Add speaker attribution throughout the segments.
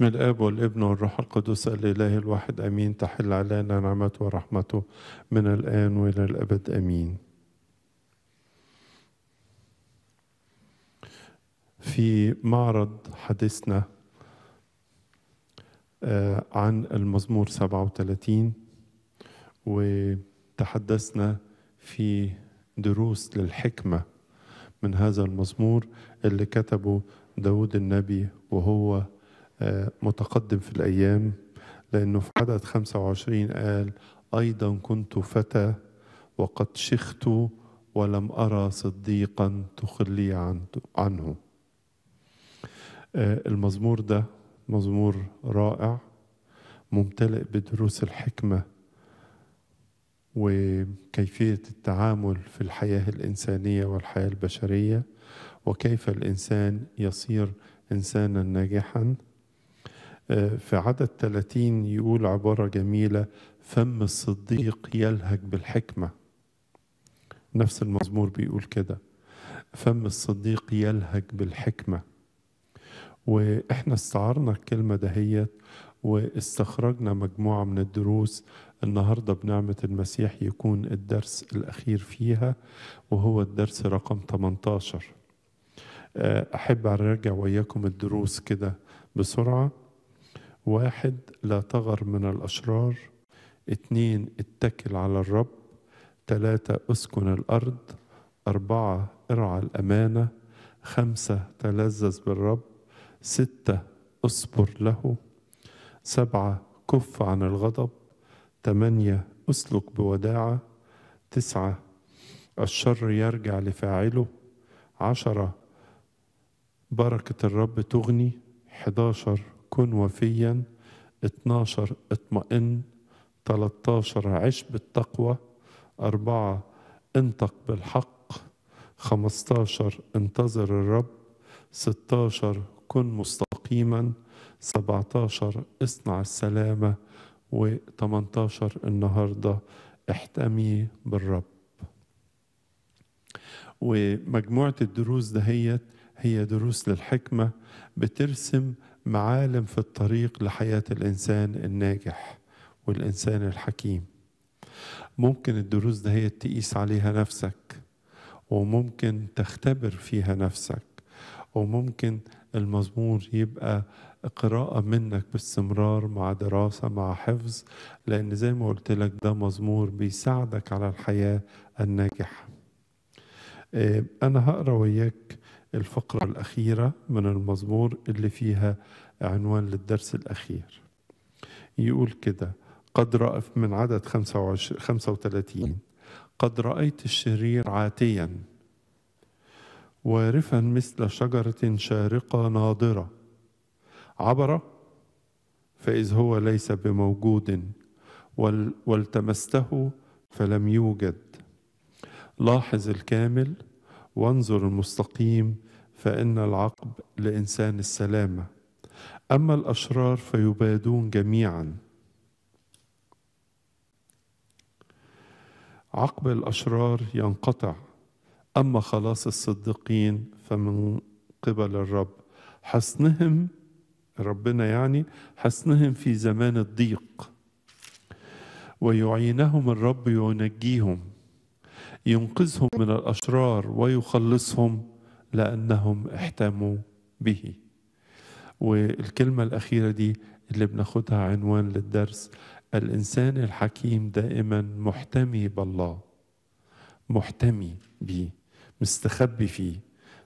Speaker 1: باسم الاب والابن والروح القدس الاله الواحد امين تحل علينا نعمته ورحمته من الان والى الابد امين في معرض حديثنا آه، عن المزمور 37 وتحدثنا في دروس للحكمة من هذا المزمور اللي كتبه داود النبي وهو متقدم في الأيام لأنه في عدد 25 قال أيضا كنت فتى وقد شخت ولم أرى صديقا تخلي عنه آه، المزمور ده مزمور رائع ممتلئ بدروس الحكمة وكيفية التعامل في الحياة الإنسانية والحياة البشرية وكيف الإنسان يصير إنسانا ناجحا في عدد 30 يقول عبارة جميلة فم الصديق يلهج بالحكمة نفس المزمور بيقول كده فم الصديق يلهج بالحكمة وإحنا استعرنا الكلمة دهيت واستخرجنا مجموعة من الدروس النهاردة بنعمة المسيح يكون الدرس الأخير فيها وهو الدرس رقم 18 آه، أحب أرجع وإياكم الدروس كده بسرعة واحد لا تغر من الأشرار اتنين اتكل على الرب تلاتة اسكن الأرض أربعة ارعى الأمانة خمسة تلذذ بالرب ستة اصبر له سبعة كف عن الغضب تمانية اسلك بوداعة تسعة الشر يرجع لفاعله عشرة بركة الرب تغني حداشر كن وفيا 12 اطمئن 13 عش بالتقوى 4 انطق بالحق 15 انتظر الرب 16 كن مستقيما 17 اصنع السلامة و18 النهاردة احتمي بالرب ومجموعة الدروس دهيت هي دروس للحكمة بترسم معالم في الطريق لحياة الإنسان الناجح والإنسان الحكيم ممكن الدروس ده هي تقيس عليها نفسك وممكن تختبر فيها نفسك وممكن المزمور يبقى قراءة منك باستمرار مع دراسة مع حفظ لأن زي ما قلت لك ده مزمور بيساعدك على الحياة الناجحة آه، أنا هقرأ وياك الفقرة الأخيرة من المزمور اللي فيها عنوان للدرس الأخير يقول كده قد رأى من عدد 25 35 قد رأيت الشرير عاتيا وارفا مثل شجرة شارقة ناضرة عبر فإذ هو ليس بموجود والتمسته فلم يوجد لاحظ الكامل وانظر المستقيم فإن العقب لإنسان السلامة أما الأشرار فيبادون جميعا عقب الأشرار ينقطع أما خلاص الصديقين فمن قبل الرب حسنهم ربنا يعني حسنهم في زمان الضيق ويعينهم الرب ينجيهم ينقذهم من الأشرار ويخلصهم لأنهم احتموا به والكلمة الأخيرة دي اللي بناخدها عنوان للدرس الإنسان الحكيم دائما محتمي بالله محتمي بيه مستخبي فيه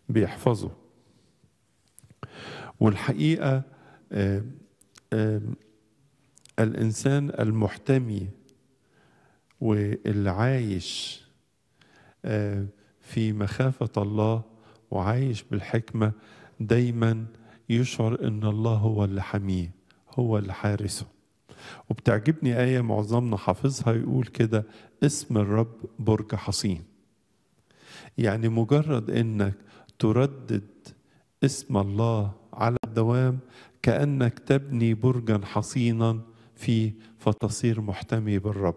Speaker 1: بيحفظه والحقيقة آه، آه، الإنسان المحتمي واللي عايش آه، في مخافة الله وعايش بالحكمة دايما يشعر ان الله هو اللي حاميه هو اللي حارسه وبتعجبني آية معظمنا حافظها يقول كده اسم الرب برج حصين يعني مجرد انك تردد اسم الله على الدوام كأنك تبني برجا حصينا فيه فتصير محتمي بالرب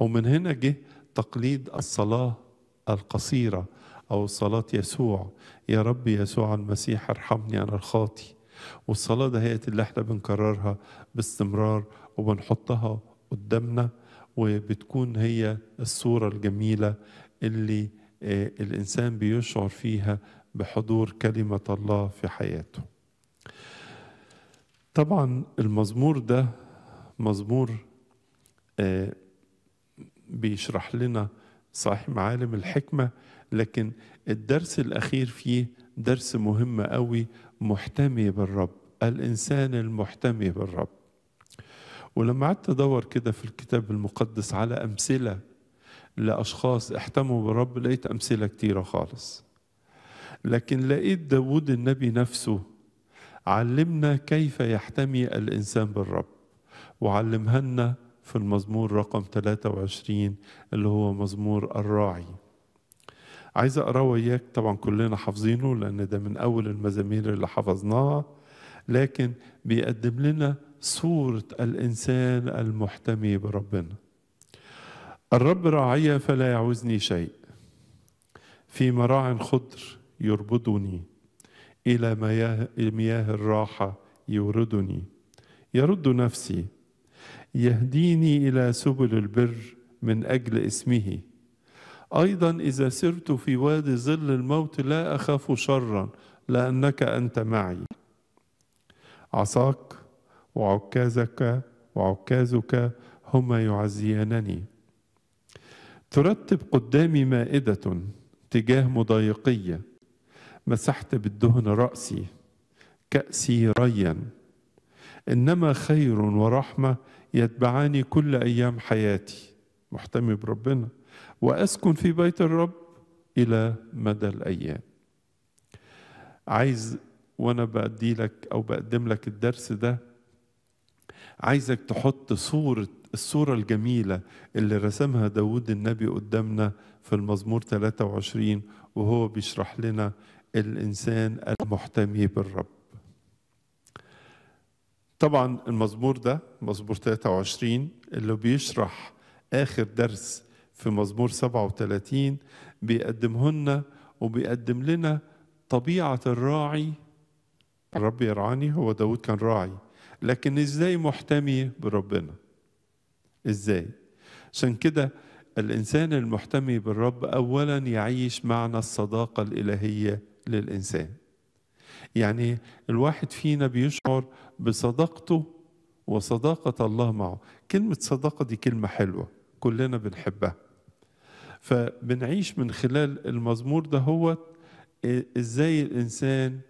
Speaker 1: ومن هنا جه تقليد الصلاة القصيرة أو صلاة يسوع يا رب يسوع المسيح ارحمني أنا الخاطي والصلاة ده هي اللي احنا بنكررها باستمرار وبنحطها قدامنا وبتكون هي الصورة الجميلة اللي آه، الإنسان بيشعر فيها بحضور كلمة الله في حياته طبعا المزمور ده مزمور آه، بيشرح لنا صاحب معالم الحكمة لكن الدرس الأخير فيه درس مهم قوي محتمي بالرب الإنسان المحتمي بالرب ولما قعدت أدور كده في الكتاب المقدس على أمثلة لأشخاص احتموا بالرب لقيت أمثلة كتيرة خالص لكن لقيت داود النبي نفسه علمنا كيف يحتمي الإنسان بالرب وعلمهن لنا في المزمور رقم 23 اللي هو مزمور الراعي عايز اقراه وياك طبعا كلنا حافظينه لان ده من اول المزامير اللي حفظناها لكن بيقدم لنا صوره الانسان المحتمي بربنا الرب راعي فلا يعوزني شيء في مراع خضر يربضني الى مياه الراحه يوردني يرد نفسي يهديني الى سبل البر من اجل اسمه ايضا اذا سرت في وادي ظل الموت لا اخاف شرا لانك انت معي عصاك وعكازك وعكازك هما يعزيانني ترتب قدامي مائده تجاه مضايقيه مسحت بالدهن راسي كاسي ريا انما خير ورحمه يتبعاني كل أيام حياتي محتمي بربنا وأسكن في بيت الرب إلى مدى الأيام عايز وأنا بأدي لك أو بقدم لك الدرس ده عايزك تحط صورة الصورة الجميلة اللي رسمها داود النبي قدامنا في المزمور 23 وهو بيشرح لنا الإنسان المحتمي بالرب طبعا المزمور ده مزمور 23 اللي بيشرح آخر درس في مزمور 37 بيقدمه لنا وبيقدم لنا طبيعة الراعي الرب يرعاني هو داود كان راعي لكن ازاي محتمي بربنا ازاي عشان كده الانسان المحتمي بالرب اولا يعيش معنى الصداقه الالهيه للانسان يعني الواحد فينا بيشعر بصداقته وصداقة الله معه كلمة صداقة دي كلمة حلوة كلنا بنحبها فبنعيش من خلال المزمور ده هو ازاي الانسان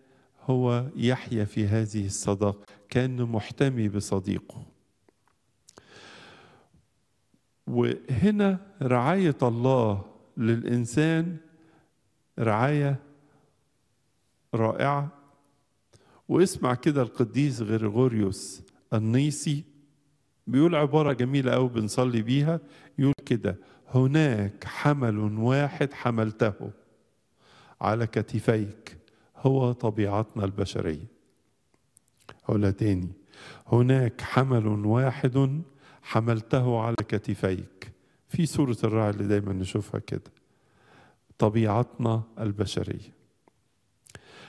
Speaker 1: هو يحيا في هذه الصداقة كأنه محتمي بصديقه وهنا رعاية الله للإنسان رعاية رائعة واسمع كده القديس غريغوريوس النيسي بيقول عبارة جميلة أوي بنصلي بيها يقول كده هناك حمل واحد حملته على كتفيك هو طبيعتنا البشرية هقولها تاني هناك حمل واحد حملته على كتفيك في سورة الرعي اللي دايما نشوفها كده طبيعتنا البشريه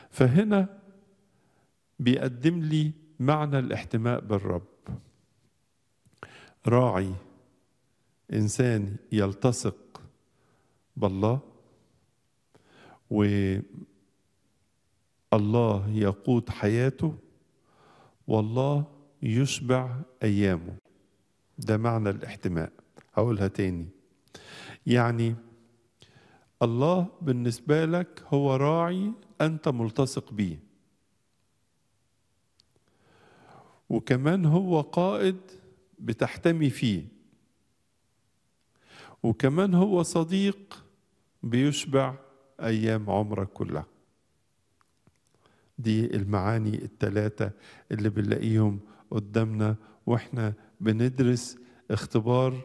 Speaker 1: فهنا بيقدم لي معنى الاحتماء بالرب راعي انسان يلتصق بالله والله يقود حياته والله يشبع ايامه ده معنى الاحتماء هقولها تاني يعني الله بالنسبه لك هو راعي أنت ملتصق بيه وكمان هو قائد بتحتمي فيه وكمان هو صديق بيشبع أيام عمرك كلها دي المعاني التلاتة اللي بنلاقيهم قدامنا واحنا بندرس اختبار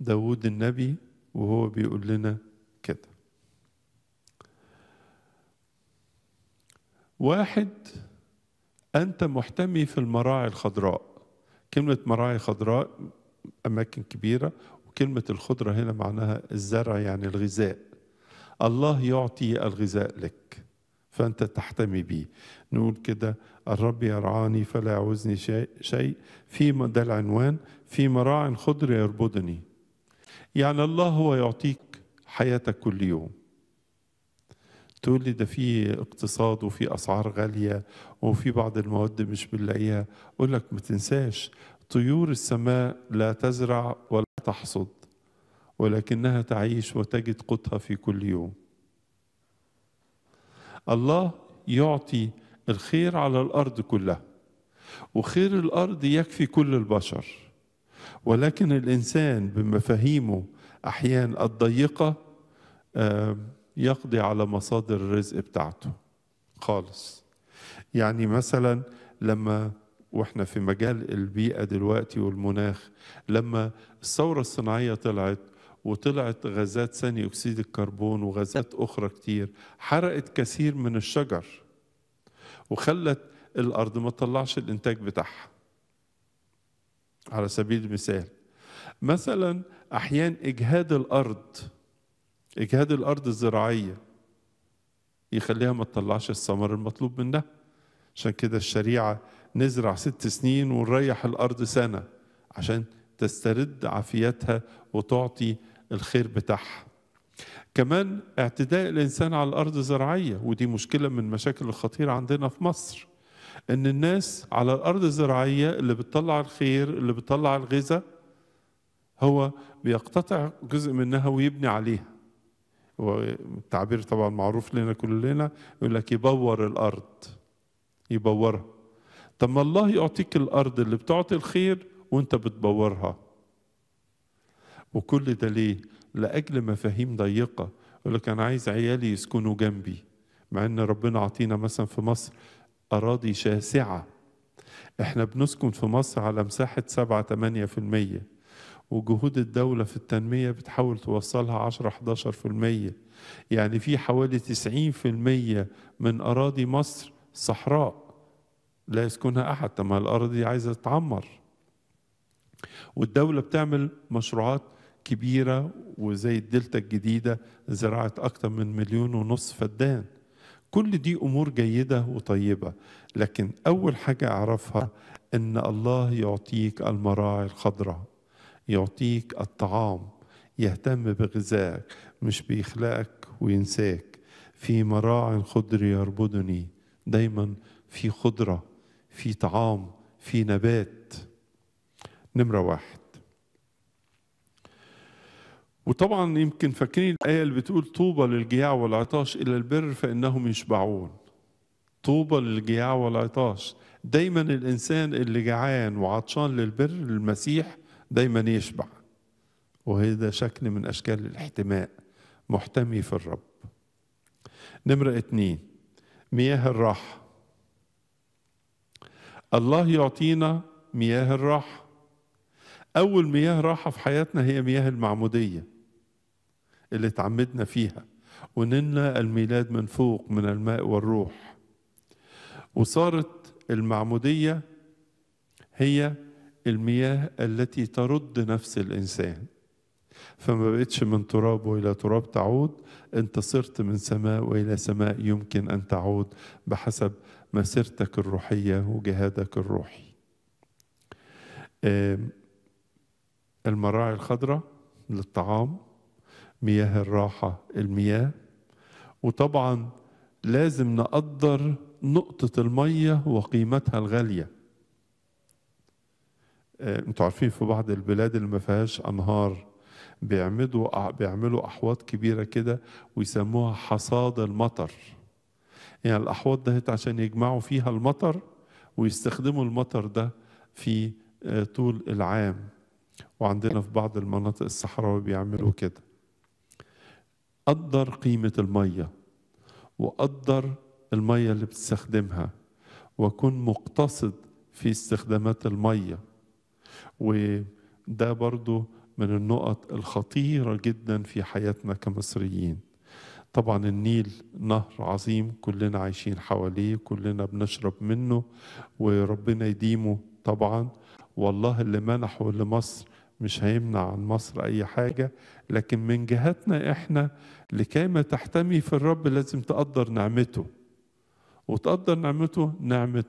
Speaker 1: داود النبي وهو بيقول لنا كده واحد أنت محتمي في المراعي الخضراء كلمة مراعي خضراء أماكن كبيرة وكلمة الخضرة هنا معناها الزرع يعني الغذاء الله يعطي الغذاء لك فأنت تحتمي به نقول كده الرب يرعاني فلا يعوزني شيء, في ده العنوان في مراع خضر يربضني يعني الله هو يعطيك حياتك كل يوم تقول لي ده في اقتصاد وفي اسعار غاليه وفي بعض المواد مش بنلاقيها اقول لك ما تنساش طيور السماء لا تزرع ولا تحصد ولكنها تعيش وتجد قوتها في كل يوم الله يعطي الخير على الارض كلها وخير الارض يكفي كل البشر ولكن الانسان بمفاهيمه احيانا الضيقه يقضي على مصادر الرزق بتاعته خالص يعني مثلا لما واحنا في مجال البيئه دلوقتي والمناخ لما الثوره الصناعيه طلعت وطلعت غازات ثاني اكسيد الكربون وغازات اخرى كتير حرقت كثير من الشجر وخلت الارض ما تطلعش الانتاج بتاعها على سبيل المثال مثلا احيان اجهاد الارض اجهاد الارض الزراعيه يخليها ما تطلعش الثمر المطلوب منها عشان كده الشريعه نزرع ست سنين ونريح الارض سنه عشان تسترد عافيتها وتعطي الخير بتاعها كمان اعتداء الانسان على الارض الزراعيه ودي مشكله من المشاكل الخطيره عندنا في مصر ان الناس على الارض الزراعيه اللي بتطلع الخير اللي بتطلع الغذاء هو بيقتطع جزء منها ويبني عليها والتعبير طبعا معروف لنا كلنا يقول لك يبور الارض يبورها طب ما الله يعطيك الارض اللي بتعطي الخير وانت بتبورها وكل ده ليه لاجل مفاهيم ضيقه يقول لك انا عايز عيالي يسكنوا جنبي مع ان ربنا عطينا مثلا في مصر اراضي شاسعه احنا بنسكن في مصر على مساحه 7 8% وجهود الدولة في التنمية بتحاول توصلها 10-11% يعني في حوالي 90% من أراضي مصر صحراء لا يسكنها أحد طب الأراضي عايزة تتعمر والدولة بتعمل مشروعات كبيرة وزي الدلتا الجديدة زراعة أكثر من مليون ونص فدان كل دي أمور جيدة وطيبة لكن أول حاجة أعرفها إن الله يعطيك المراعي الخضراء يعطيك الطعام يهتم بغذائك مش بيخلقك وينساك في مراع خضر يربضني دايما في خضرة في طعام في نبات نمرة واحد وطبعا يمكن فاكرين الآية اللي بتقول طوبى للجياع والعطاش إلى البر فإنهم يشبعون طوبى للجياع والعطاش دايما الإنسان اللي جعان وعطشان للبر المسيح دايما يشبع وهذا شكل من أشكال الاحتماء محتمي في الرب نمرة اتنين مياه الراحة الله يعطينا مياه الراحة أول مياه راحة في حياتنا هي مياه المعمودية اللي اتعمدنا فيها ونلنا الميلاد من فوق من الماء والروح وصارت المعمودية هي المياه التي ترد نفس الإنسان فما بقتش من تراب إلى تراب تعود أنت صرت من سماء والى سماء يمكن أن تعود بحسب مسيرتك الروحية وجهادك الروحي المراعي الخضراء للطعام مياه الراحة المياه وطبعا لازم نقدر نقطة المية وقيمتها الغالية آه، انتوا عارفين في بعض البلاد اللي ما فيهاش انهار بيعمدوا بيعملوا احواض كبيره كده ويسموها حصاد المطر يعني الاحواض دهت عشان يجمعوا فيها المطر ويستخدموا المطر ده في آه، طول العام وعندنا في بعض المناطق الصحراوية بيعملوا كده قدر قيمة المية وقدر المية اللي بتستخدمها وكن مقتصد في استخدامات الميه وده برضو من النقط الخطيرة جدا في حياتنا كمصريين طبعا النيل نهر عظيم كلنا عايشين حواليه كلنا بنشرب منه وربنا يديمه طبعا والله اللي منحه لمصر مش هيمنع عن مصر أي حاجة لكن من جهتنا إحنا لكي ما تحتمي في الرب لازم تقدر نعمته وتقدر نعمته نعمة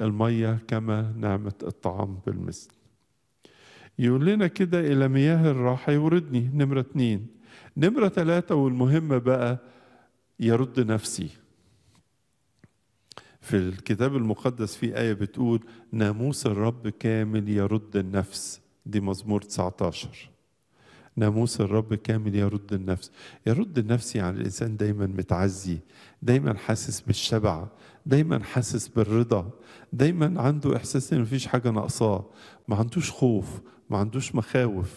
Speaker 1: المية كما نعمة الطعام بالمثل يقول لنا كده إلى مياه الراحة يوردني نمرة اتنين نمرة ثلاثة والمهمة بقى يرد نفسي في الكتاب المقدس في آية بتقول ناموس الرب كامل يرد النفس دي مزمور 19 ناموس الرب كامل يرد النفس يرد النفس يعني الإنسان دايما متعزي دايما حاسس بالشبع دايما حاسس بالرضا دايما عنده إحساس إن مفيش حاجة ناقصاه ما عندوش خوف ما عندوش مخاوف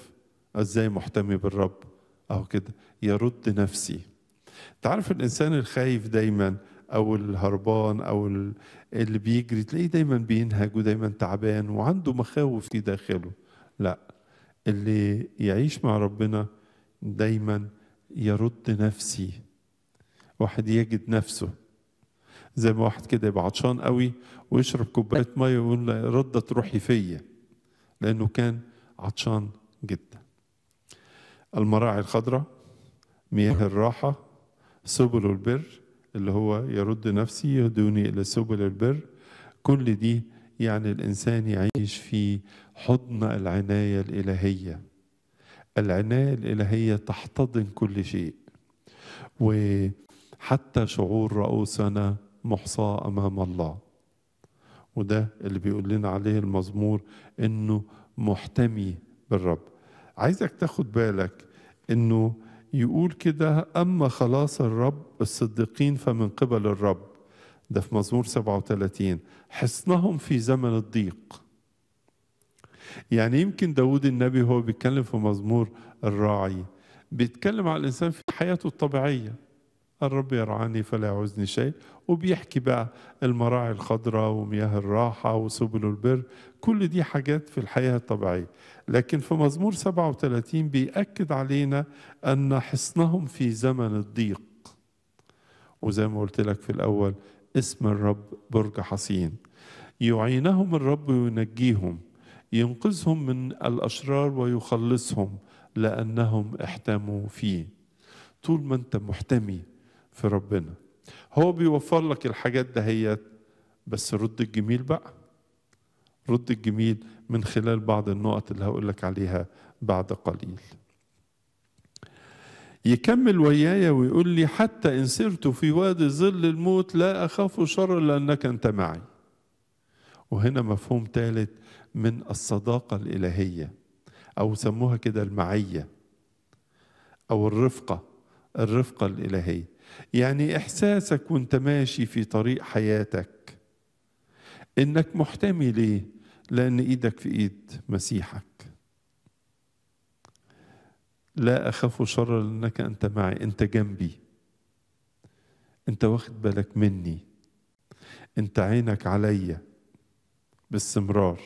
Speaker 1: إزاي محتمي بالرب أو كده يرد نفسي تعرف الإنسان الخايف دايما او الهربان او اللي بيجري تلاقيه دايما بينهج ودايما تعبان وعنده مخاوف في داخله لا اللي يعيش مع ربنا دايما يرد نفسي واحد يجد نفسه زي ما واحد كده يبقى عطشان قوي ويشرب كوبايه ميه ويقول ردت روحي فيا لانه كان عطشان جدا المراعي الخضراء مياه الراحه سبل البر اللي هو يرد نفسي يهدوني الى سبل البر كل دي يعني الإنسان يعيش في حضن العناية الإلهية العناية الإلهية تحتضن كل شيء وحتى شعور رؤوسنا محصاة أمام الله وده اللي بيقول لنا عليه المزمور إنه محتمي بالرب عايزك تاخد بالك إنه يقول كده أما خلاص الرب الصديقين فمن قبل الرب ده في مزمور 37 حصنهم في زمن الضيق يعني يمكن داود النبي هو بيتكلم في مزمور الراعي بيتكلم على الإنسان في حياته الطبيعية الرب يرعاني فلا يعوزني شيء وبيحكي بقى المراعي الخضراء ومياه الراحة وسبل البر كل دي حاجات في الحياة الطبيعية لكن في مزمور 37 بيأكد علينا أن حصنهم في زمن الضيق وزي ما قلت لك في الأول اسم الرب برج حصين يعينهم الرب وينجيهم ينقذهم من الأشرار ويخلصهم لأنهم احتموا فيه طول ما أنت محتمي في ربنا هو بيوفر لك الحاجات دهيت بس رد الجميل بقى رد الجميل من خلال بعض النقط اللي هقول لك عليها بعد قليل يكمل وياي ويقول لي حتى إن سرت في وادي ظل الموت لا أخاف شر لأنك أنت معي وهنا مفهوم ثالث من الصداقة الإلهية أو سموها كده المعية أو الرفقة الرفقة الإلهية يعني إحساسك وأنت ماشي في طريق حياتك إنك محتمي ليه لأن إيدك في إيد مسيحك لا أخاف شر لأنك أنت معي أنت جنبي أنت واخد بالك مني أنت عينك عليا باستمرار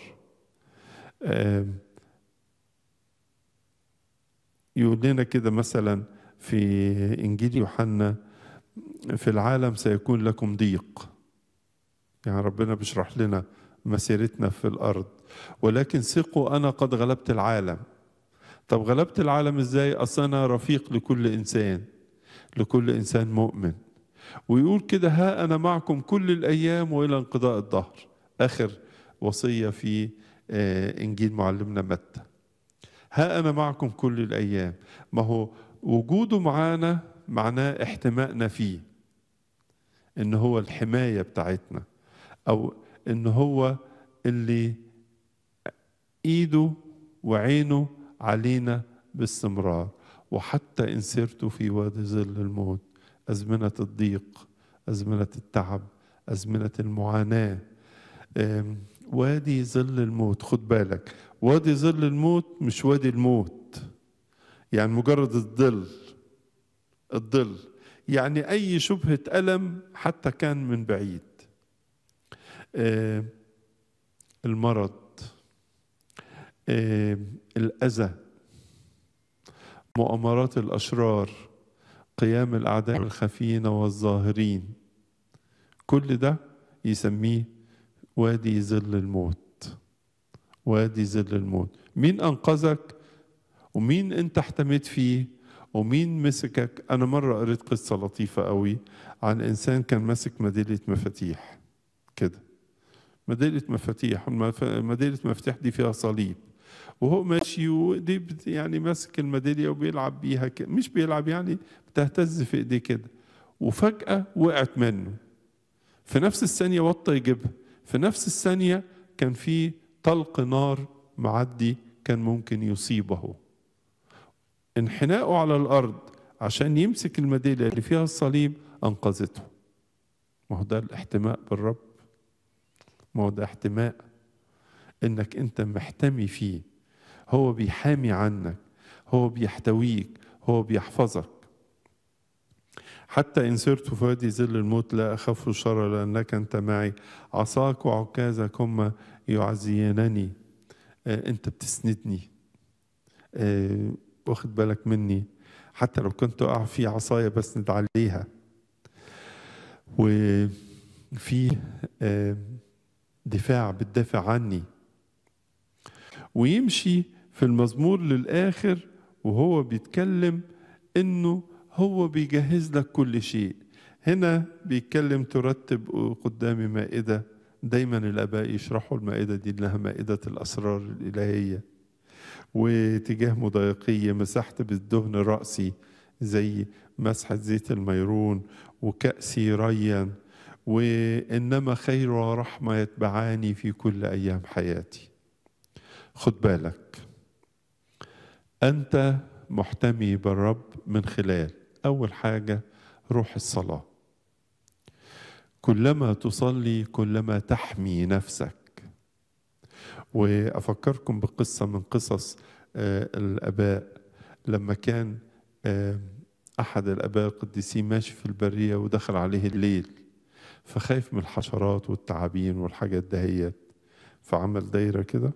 Speaker 1: يقول لنا كده مثلا في إنجيل يوحنا في العالم سيكون لكم ضيق يعني ربنا بيشرح لنا مسيرتنا في الأرض ولكن ثقوا أنا قد غلبت العالم طب غلبت العالم ازاي اصل انا رفيق لكل انسان لكل انسان مؤمن ويقول كده ها انا معكم كل الايام والى انقضاء الدهر اخر وصيه في آه، انجيل معلمنا متى ها انا معكم كل الايام ما هو وجوده معانا معناه احتمائنا فيه ان هو الحمايه بتاعتنا او ان هو اللي ايده وعينه علينا باستمرار وحتى إن سرت في وادي ظل الموت أزمنة الضيق أزمنة التعب أزمنة المعاناة وادي ظل الموت خد بالك وادي ظل الموت مش وادي الموت يعني مجرد الظل الظل يعني أي شبهة ألم حتى كان من بعيد المرض الأذى مؤامرات الأشرار قيام الأعداء الخفيين والظاهرين كل ده يسميه وادي ظل الموت وادي ظل الموت مين أنقذك ومين أنت احتميت فيه ومين مسكك أنا مرة قريت قصة لطيفة قوي عن إنسان كان ماسك مديلة مفاتيح كده مديلة مفاتيح مديلة مفاتيح دي فيها صليب وهو ماشي وايديه يعني ماسك الميداليه وبيلعب بيها كده مش بيلعب يعني بتهتز في ايديه كده وفجاه وقعت منه في نفس الثانيه وطى يجيبها في نفس الثانيه كان في طلق نار معدي كان ممكن يصيبه انحناءه على الارض عشان يمسك الميداليه اللي فيها الصليب انقذته ما هو ده الاحتماء بالرب ما هو ده احتماء انك انت محتمي فيه هو بيحامي عنك هو بيحتويك هو بيحفظك حتى إن سرت وادي ذل الموت لا أخاف الشر لأنك أنت معي عصاك وعكازك هما يعزيانني آه أنت بتسندني آه واخد بالك مني حتى لو كنت أقع في عصاية بسند عليها وفي آه دفاع بتدافع عني ويمشي في المزمور للآخر وهو بيتكلم إنه هو بيجهز لك كل شيء هنا بيتكلم ترتب قدامي مائدة دايما الآباء يشرحوا المائدة دي إنها مائدة الأسرار الإلهية واتجاه مضايقية مسحت بالدهن رأسي زي مسحة زيت الميرون وكأسي ريا وإنما خير ورحمة يتبعاني في كل أيام حياتي خد بالك أنت محتمي بالرب من خلال أول حاجة روح الصلاة كلما تصلي كلما تحمي نفسك وأفكركم بقصة من قصص آه، الآباء لما كان آه، أحد الآباء القديسين ماشي في البرية ودخل عليه الليل فخايف من الحشرات والتعابين والحاجات دهيت فعمل دايرة كده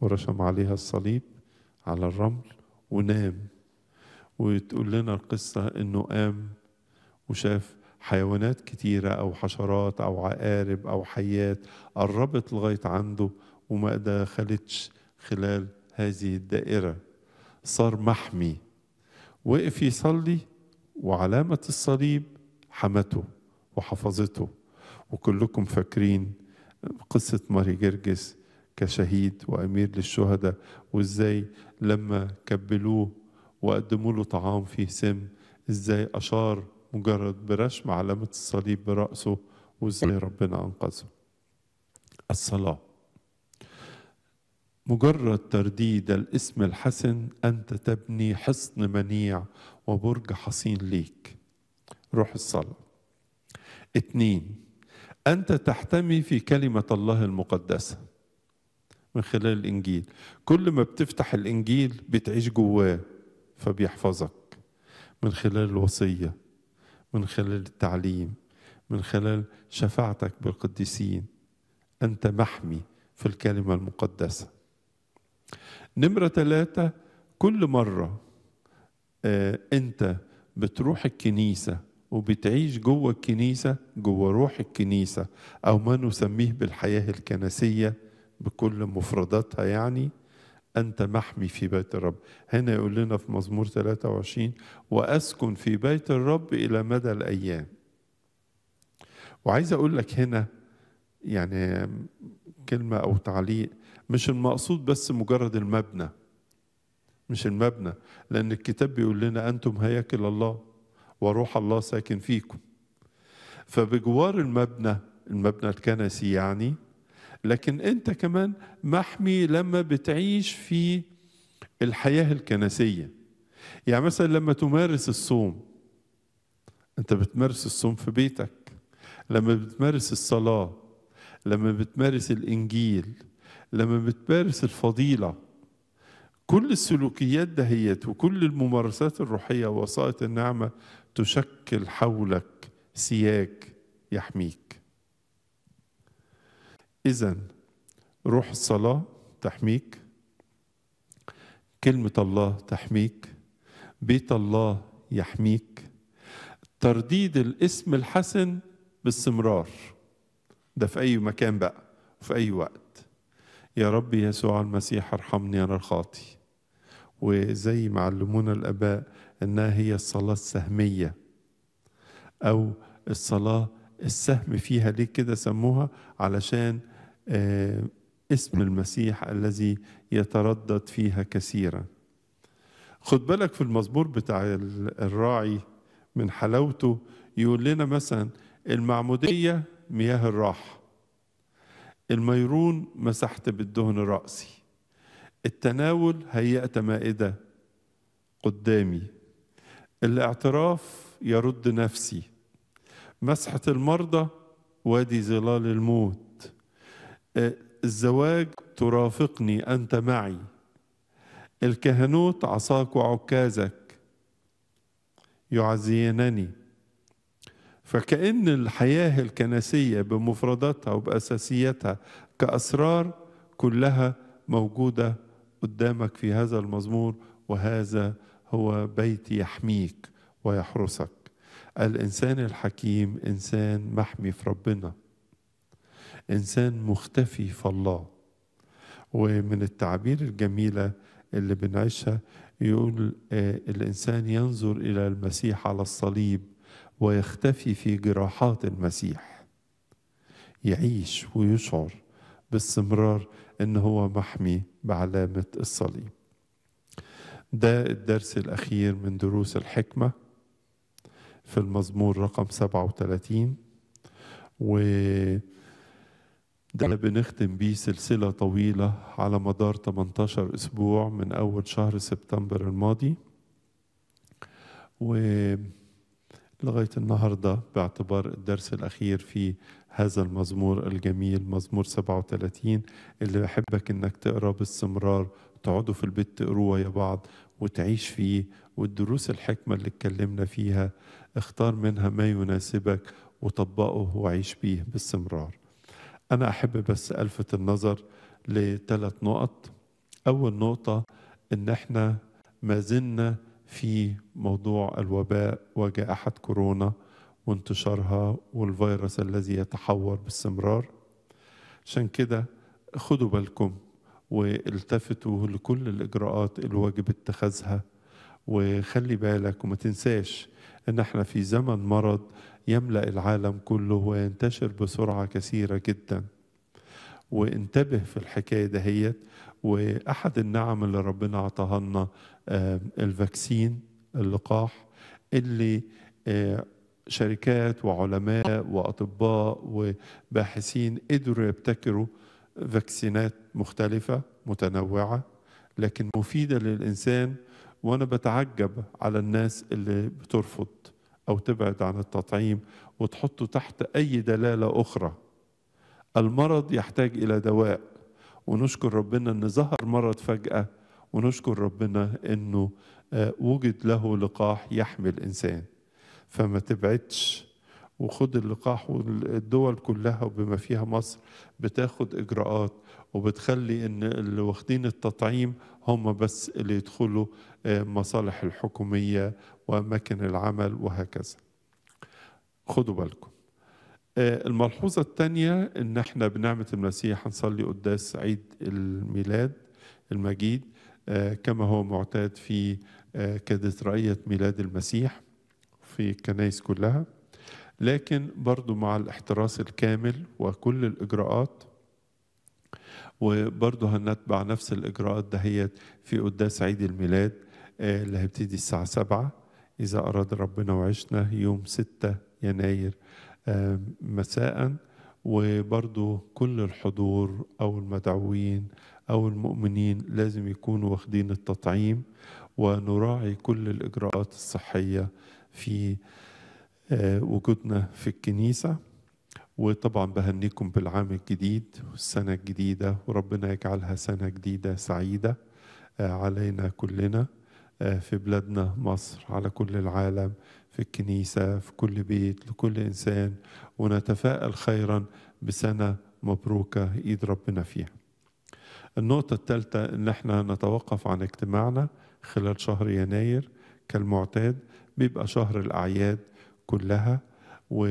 Speaker 1: ورشم عليها الصليب على الرمل ونام وتقول لنا القصة إنه قام وشاف حيوانات كتيرة أو حشرات أو عقارب أو حيات قربت لغاية عنده وما دخلتش خلال هذه الدائرة صار محمي وقف يصلي وعلامة الصليب حمته وحفظته وكلكم فاكرين قصة ماري جرجس كشهيد وامير للشهداء وازاي لما كبلوه وقدموا له طعام فيه سم ازاي اشار مجرد برشم علامه الصليب براسه وازاي ربنا انقذه الصلاه مجرد ترديد الاسم الحسن انت تبني حصن منيع وبرج حصين ليك روح الصلاه اتنين انت تحتمي في كلمه الله المقدسه من خلال الإنجيل كل ما بتفتح الإنجيل بتعيش جواه فبيحفظك من خلال الوصية من خلال التعليم من خلال شفاعتك بالقديسين أنت محمي في الكلمة المقدسة نمرة ثلاثة كل مرة آه أنت بتروح الكنيسة وبتعيش جوه الكنيسة جوه روح الكنيسة أو ما نسميه بالحياة الكنسية بكل مفرداتها يعني أنت محمي في بيت الرب هنا يقول لنا في مزمور 23 وأسكن في بيت الرب إلى مدى الأيام وعايز أقول لك هنا يعني كلمة أو تعليق مش المقصود بس مجرد المبنى مش المبنى لأن الكتاب بيقول لنا أنتم هياكل الله وروح الله ساكن فيكم فبجوار المبنى المبنى الكنسي يعني لكن انت كمان محمي لما بتعيش في الحياه الكنسيه يعني مثلا لما تمارس الصوم انت بتمارس الصوم في بيتك لما بتمارس الصلاه لما بتمارس الانجيل لما بتمارس الفضيله كل السلوكيات دهيت وكل الممارسات الروحيه ووسائط النعمه تشكل حولك سياج يحميك إذا روح الصلاة تحميك كلمة الله تحميك بيت الله يحميك ترديد الاسم الحسن باستمرار ده في أي مكان بقى في أي وقت يا رب يسوع المسيح ارحمني أنا الخاطي وزي ما علمونا الآباء إنها هي الصلاة السهمية أو الصلاة السهم فيها ليه كده سموها علشان آه، اسم المسيح الذي يتردد فيها كثيرا خد بالك في المزمور بتاع الراعي من حلاوته يقول لنا مثلا المعمودية مياه الراحة الميرون مسحت بالدهن رأسي التناول هيأت مائدة قدامي الاعتراف يرد نفسي مسحة المرضى وادي ظلال الموت الزواج ترافقني أنت معي الكهنوت عصاك وعكازك يعزينني فكأن الحياة الكنسية بمفرداتها وبأساسياتها كأسرار كلها موجودة قدامك في هذا المزمور وهذا هو بيت يحميك ويحرسك الإنسان الحكيم إنسان محمي في ربنا إنسان مختفي في الله ومن التعابير الجميلة اللي بنعيشها يقول آه، الإنسان ينظر إلى المسيح على الصليب ويختفي في جراحات المسيح يعيش ويشعر باستمرار إن هو محمي بعلامة الصليب ده الدرس الأخير من دروس الحكمة في المزمور رقم 37 و ده بنختم بيه سلسلة طويلة على مدار 18 أسبوع من أول شهر سبتمبر الماضي ولغاية النهاردة باعتبار الدرس الأخير في هذا المزمور الجميل مزمور 37 اللي بحبك إنك تقرأ باستمرار تقعدوا في البيت تقروه يا بعض وتعيش فيه والدروس الحكمة اللي اتكلمنا فيها اختار منها ما يناسبك وطبقه وعيش بيه باستمرار أنا أحب بس ألفت النظر لثلاث نقط أول نقطة إن إحنا ما زلنا في موضوع الوباء وجائحة كورونا وانتشارها والفيروس الذي يتحور باستمرار عشان كده خدوا بالكم والتفتوا لكل الإجراءات الواجب اتخاذها وخلي بالك وما تنساش إن احنا في زمن مرض يملا العالم كله وينتشر بسرعه كثيره جدا وانتبه في الحكايه دهيت واحد النعم اللي ربنا أعطاها لنا آه، الفاكسين اللقاح اللي آه، شركات وعلماء واطباء وباحثين قدروا يبتكروا فاكسينات مختلفه متنوعه لكن مفيده للانسان وانا بتعجب على الناس اللي بترفض أو تبعد عن التطعيم وتحطه تحت أي دلالة أخرى المرض يحتاج إلى دواء ونشكر ربنا أن ظهر مرض فجأة ونشكر ربنا أنه آه، وجد له لقاح يحمي الإنسان فما تبعدش وخد اللقاح والدول كلها وبما فيها مصر بتاخد إجراءات وبتخلي ان اللي واخدين التطعيم هم بس اللي يدخلوا آه، مصالح الحكومية وأماكن العمل وهكذا خدوا بالكم آه، الملحوظة الثانية إن إحنا بنعمة المسيح هنصلي قداس عيد الميلاد المجيد آه، كما هو معتاد في كاتدرائية ميلاد المسيح في الكنائس كلها لكن برضو مع الاحتراس الكامل وكل الإجراءات وبرضه هنتبع نفس الإجراءات دهيت في قداس عيد الميلاد آه، اللي هيبتدي الساعة سبعة إذا أراد ربنا وعشنا يوم ستة يناير آه، مساء وبرضه كل الحضور أو المدعوين أو المؤمنين لازم يكونوا واخدين التطعيم ونراعي كل الإجراءات الصحية في آه، وجودنا في الكنيسة وطبعا بهنيكم بالعام الجديد والسنة الجديدة وربنا يجعلها سنة جديدة سعيدة آه، علينا كلنا آه، في بلادنا مصر على كل العالم في الكنيسة في كل بيت لكل إنسان ونتفائل خيرا بسنة مبروكة إيد ربنا فيها النقطة الثالثة إن احنا نتوقف عن اجتماعنا خلال شهر يناير كالمعتاد بيبقى شهر الأعياد كلها و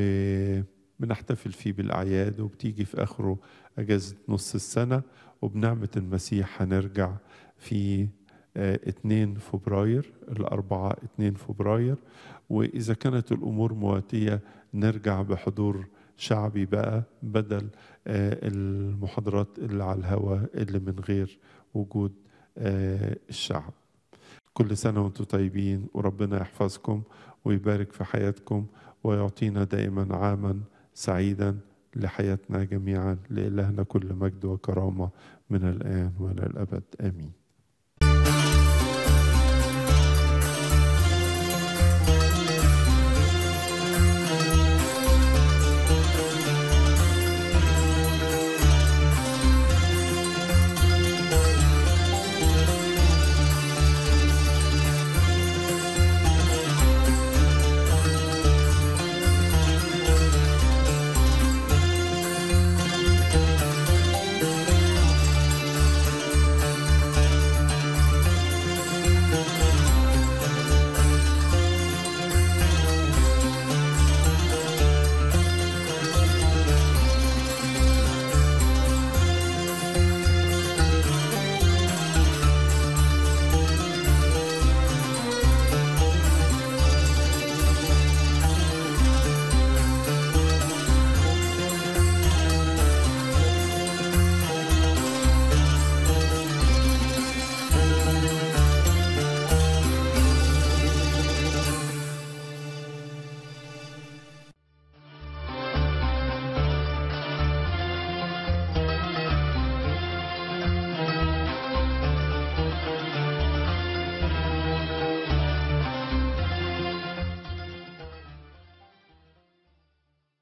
Speaker 1: بنحتفل فيه بالأعياد وبتيجي في آخره أجازة نص السنة وبنعمة المسيح هنرجع في 2 آه، فبراير الأربعاء 2 فبراير وإذا كانت الأمور مواتية نرجع بحضور شعبي بقى بدل آه، المحاضرات اللي على الهواء اللي من غير وجود آه، الشعب كل سنة وانتم طيبين وربنا يحفظكم ويبارك في حياتكم ويعطينا دائما عاما سعيدا لحياتنا جميعا لإلهنا كل مجد وكرامة من الآن وإلى الأبد آمين